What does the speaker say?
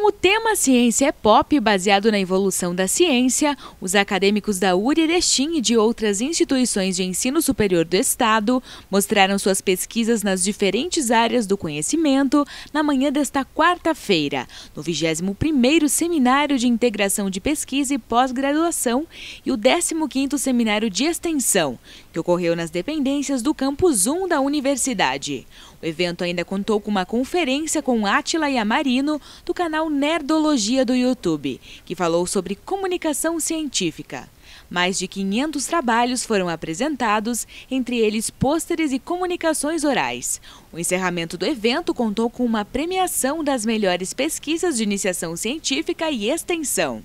Com o tema Ciência é Pop, baseado na evolução da ciência, os acadêmicos da URERESTIM e de outras instituições de ensino superior do Estado mostraram suas pesquisas nas diferentes áreas do conhecimento na manhã desta quarta-feira, no 21º Seminário de Integração de Pesquisa e Pós-Graduação e o 15º Seminário de Extensão, que ocorreu nas dependências do Campus 1 da Universidade. O evento ainda contou com uma conferência com Átila Yamarino, do canal Nerdologia do YouTube, que falou sobre comunicação científica. Mais de 500 trabalhos foram apresentados, entre eles pôsteres e comunicações orais. O encerramento do evento contou com uma premiação das melhores pesquisas de iniciação científica e extensão.